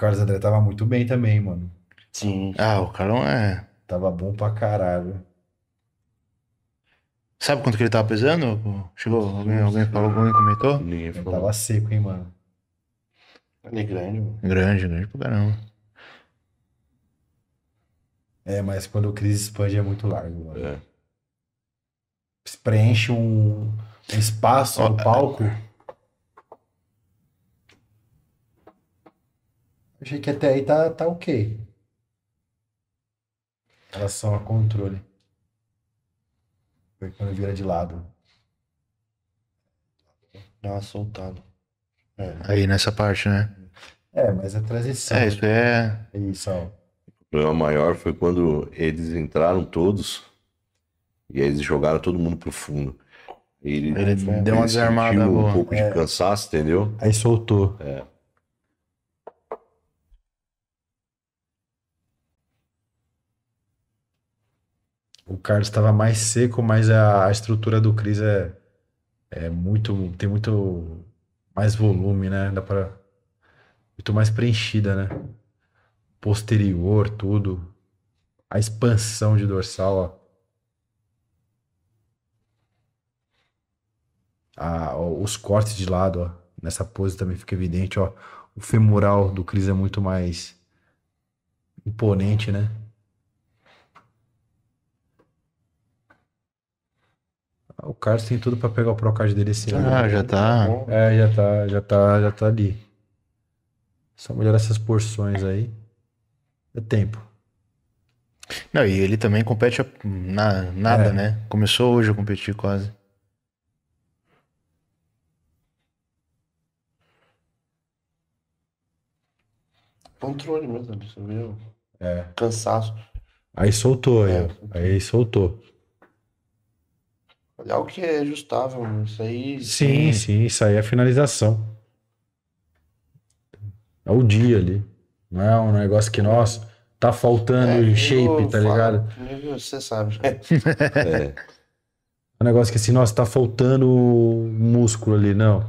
Carlos André tava muito bem também, mano. Sim. Ah, o Carlão é. Tava bom pra caralho. Sabe quanto que ele tava pesando? Chegou, alguém, alguém falou, alguém comentou? Ninguém falou. Ele tava seco, hein, mano. Ele é grande, mano. Grande, grande pra caramba. É, mas quando o Cris expande é muito largo, mano. É. Preenche um, um espaço no um palco. Achei que até aí tá, tá ok. Em relação a controle. Foi quando vira de lado. Dá uma soltada. É. Aí nessa parte, né? É, mas a é transição. É, isso é-, é. Isso. Ó. O problema maior foi quando eles entraram todos e aí eles jogaram todo mundo pro fundo. Ele, ele, deu uma ele desarmada. um boa. pouco é. de cansaço, entendeu? Aí soltou. É. o Carlos estava mais seco, mas a, a estrutura do Cris é, é muito. tem muito mais volume, né? Dá para. muito mais preenchida, né? Posterior, tudo. A expansão de dorsal, ó. A, os cortes de lado, ó. Nessa pose também fica evidente, ó. O femoral do Cris é muito mais imponente, né? O Carlos tem tudo para pegar o Procard dele esse ano. Ah, já tá. É, já tá, já tá, já tá ali. Só melhorar essas porções aí. É tempo. Não, e ele também compete na, nada, é. né? Começou hoje a competir quase. Controle mesmo, você viu? É. Cansaço. Aí soltou, é, aí. Aí soltou. Olhar o que é ajustável, mano. Isso aí. Sim, é. sim, isso aí é finalização. É o dia ali. Não é um negócio que, nós tá faltando é, shape, tá falo, ligado? você sabe. Né? é. É um negócio que assim, nossa, tá faltando músculo ali, não.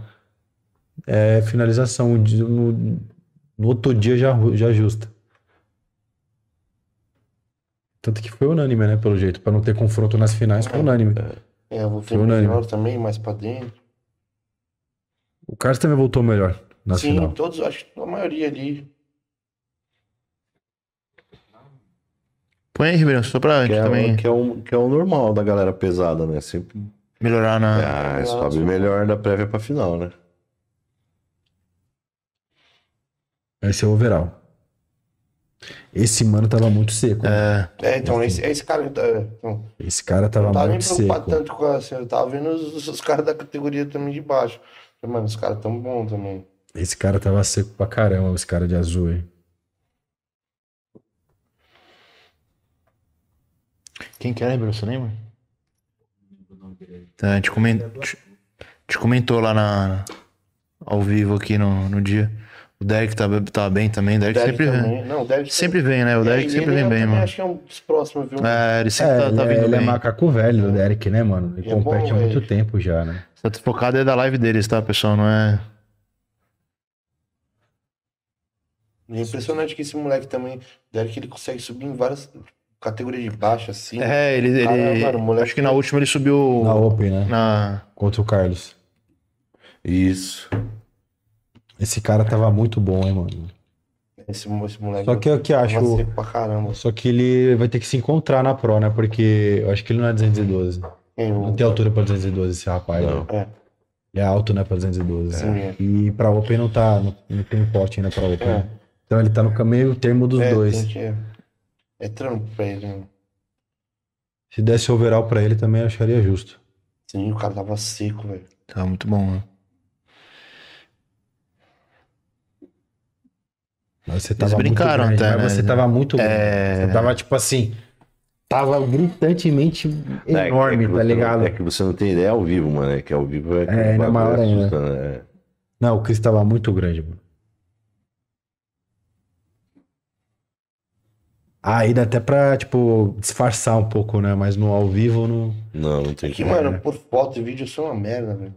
É finalização. No, no outro dia já, já ajusta. Tanto que foi unânime, né? Pelo jeito. para não ter confronto nas finais, foi é, unânime. É. É, eu voltei Foi melhor unânime. também, mais pra dentro. O Carlos também voltou melhor na Sim, final. todos, acho que a maioria ali. Põe aí, Ribeirão, só pra Que gente é, também que, é o, que é o normal da galera pesada, né? Sempre melhorar na. ah, sobe melhor da prévia pra final, né? Esse é o overall. Esse mano tava muito seco. Né? É, é então, assim. esse, esse cara. Então, então esse cara tava, muito seco. Não tava nem preocupado tanto com assim, eu tava vendo os, os caras da categoria também de baixo. Mano, os caras tão bom também. Esse cara tava seco pra caramba, os caras de azul aí. Quem que era, é, lembra? Você lembra? Tá, a gente, coment... É comentou lá na... ao vivo aqui no, no dia. O Derek tá, tá bem também. O Derek, Derek sempre também. vem. Não, o Derek sempre vem, né? O Derek sempre ele vem é bem, mano. acho que é um dos próximos, viu? É, ele sempre é, tá, tá ele tá vindo ele é bem. Ele é macaco velho, o Derek, né, mano? Ele compete bom, há muito velho. tempo já, né? Tá focado é da live deles, tá, pessoal? Não é. É impressionante que esse moleque também. Derek, ele consegue subir em várias categorias de baixo, assim. É, ele. ele... Mano, moleque... Acho que na última ele subiu. Na Open, né? Na... Contra o Carlos. Isso. Esse cara tava muito bom, hein, mano. Esse, esse moleque. Só que eu que acho. Só que ele vai ter que se encontrar na Pro, né? Porque eu acho que ele não é 212. É, eu... Não tem altura pra 212 esse rapaz. Não. Né? É. Ele é alto, né, pra 212. Sim, é. E pra Open não tá. Não, não tem porte ainda pra Open. É. Então ele tá no meio termo dos é, dois. Que... É trampo pra ele, né? Se desse overall pra ele também eu acharia justo. Sim, o cara tava seco, velho. Tá muito bom, né? Né? você tava Eles é, brincaram muito grande, até, mas né? você tava muito é... Você tava tipo assim, tava gritantemente é, é enorme, é, tá ligado? Não, é que você não tem ideia ao vivo, mano, é que ao vivo é que É, maior ainda. Né? Não, o Cris tava muito grande, mano. Aí ah, dá até pra, tipo, disfarçar um pouco, né? Mas no ao vivo não. Não, não tem é que, mano, por foto e vídeo são uma merda, velho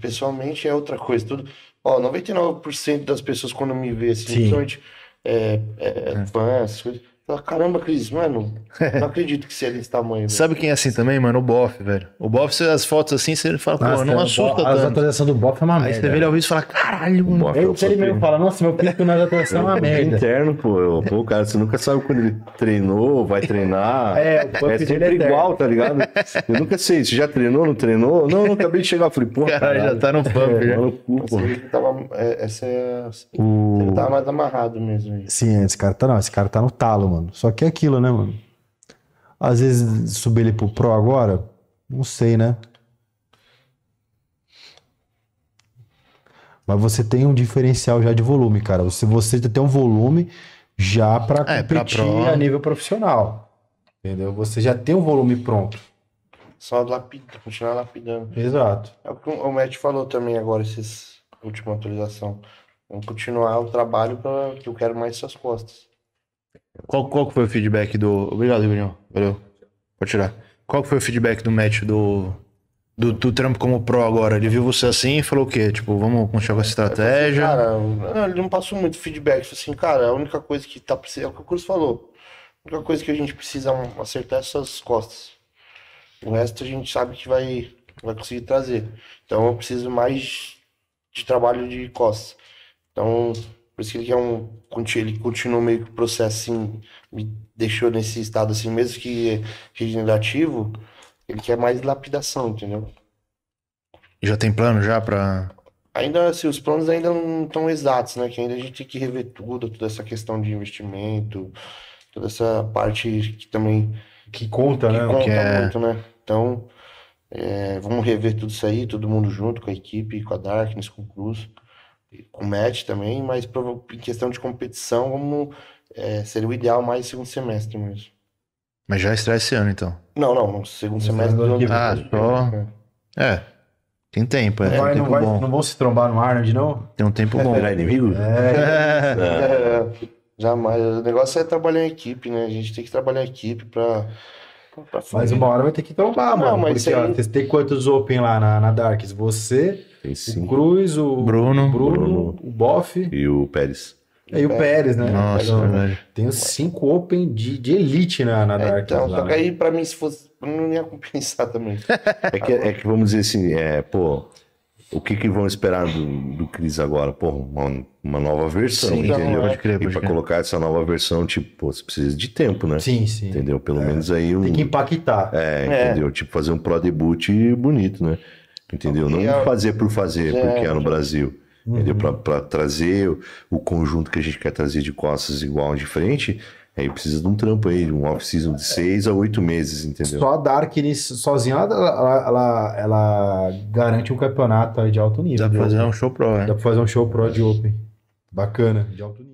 pessoalmente é outra coisa. Tudo, ó, 99% das pessoas quando me vê, assim, principalmente é, é, é. fãs, essas coisas, caramba, Cris, mano, não acredito que você é desse tamanho. Sabe quem é assim também, mano? O Boff, velho. O Boff, as fotos assim, você fala, pô, Nossa, não assusta tanto. A atualização do Boff é uma merda. Aí você vê ele ao né? vivo e fala, caralho, mano. Boff, eu, ele mesmo fala, nossa, meu pico na é atualização é uma é merda. interno, pô. o pô, cara, você nunca sabe quando ele treinou, vai treinar. é, o é, é sempre igual, tá ligado? Eu nunca sei, você já treinou, não treinou? Não, eu não acabei de chegar. Eu falei, pô, caralho. já tá no pump, é, já. no cu, pô. tava, é, essa é, o... ele tava mais amarrado mesmo aí. Sim, esse cara tá, não, esse cara tá no talo, mano mano. Só que é aquilo, né, mano? Às vezes subir ele pro Pro agora, não sei, né? Mas você tem um diferencial já de volume, cara. Você, você tem um volume já para é, competir pro... a nível profissional. Entendeu? Você já tem um volume pronto. Só lapida, continuar lapidando. Exato. É o que o Matt falou também agora, essa última atualização. Vamos continuar o trabalho para que eu quero mais suas costas. Qual, qual foi o feedback do. Obrigado, Ribeirinho. Valeu. Pode tirar. Qual foi o feedback do match do, do, do como pro agora? Ele viu você assim e falou o quê? Tipo, vamos continuar com essa é, estratégia? Assim, cara, ele não passou muito feedback. Falei assim, cara, a única coisa que tá precisando. É o que o Cruz falou. A única coisa que a gente precisa acertar é essas costas. O resto a gente sabe que vai, vai conseguir trazer. Então eu preciso mais de trabalho de costas. Então por isso que ele, é um, ele continua meio que o processo assim, me deixou nesse estado assim, mesmo que regenerativo, ele quer mais lapidação, entendeu? já tem plano já para Ainda assim, os planos ainda não estão exatos, né? Que ainda a gente tem que rever tudo, toda essa questão de investimento, toda essa parte que também. Que conta, que né? Conta que é... muito, né? Então, é, vamos rever tudo isso aí, todo mundo junto, com a equipe, com a Darkness, com o Cruz comete também, mas em questão de competição, vamos, é, seria o ideal mais segundo semestre mesmo. Mas já estreia esse ano, então? Não, não, no segundo semestre do ano. Ah, só. É. é. Tem tempo, é. Não, vai, um tempo não, vai, bom. não vão se trombar no Arnold, não? Tem um tempo é, bom. Virar inimigo? É. é. Jamais. O negócio é trabalhar em equipe, né? A gente tem que trabalhar em equipe pra. pra mas uma hora vai ter que trombar, mano. não, Mas porque, aí... ó, tem quantos Open lá na, na Darks? Você, tem O Cruz, o Bruno, Bruno, Bruno o Boff. E o Pérez. É, e o Pérez, né? Nossa, é Tem os cinco Open de, de elite na, na é, Dark. Então, só que né? aí pra mim, se fosse. Não ia compensar também. é, que, é que vamos dizer assim, é, pô. O que, que vão esperar do, do Cris agora? Pô, uma, uma nova versão, sim, entendeu? Então, pode crer, pode e para colocar essa nova versão, tipo, pô, você precisa de tempo, né? Sim, sim. Entendeu? Pelo é, menos aí um. Tem que impactar. É, é, entendeu? Tipo, fazer um pró-debut bonito, né? entendeu? Não é fazer por fazer, é, porque é no é. Brasil. Uhum. Entendeu? Para trazer o, conjunto que a gente quer trazer de costas igual de frente, aí precisa de um trampo aí, um off-season de seis a oito meses, entendeu? Só a Darkness sozinha, ela, ela, ela, ela garante um campeonato de alto nível. Dá para fazer um show pro, né? Dá para fazer um show pro de Open. Bacana, de alto nível.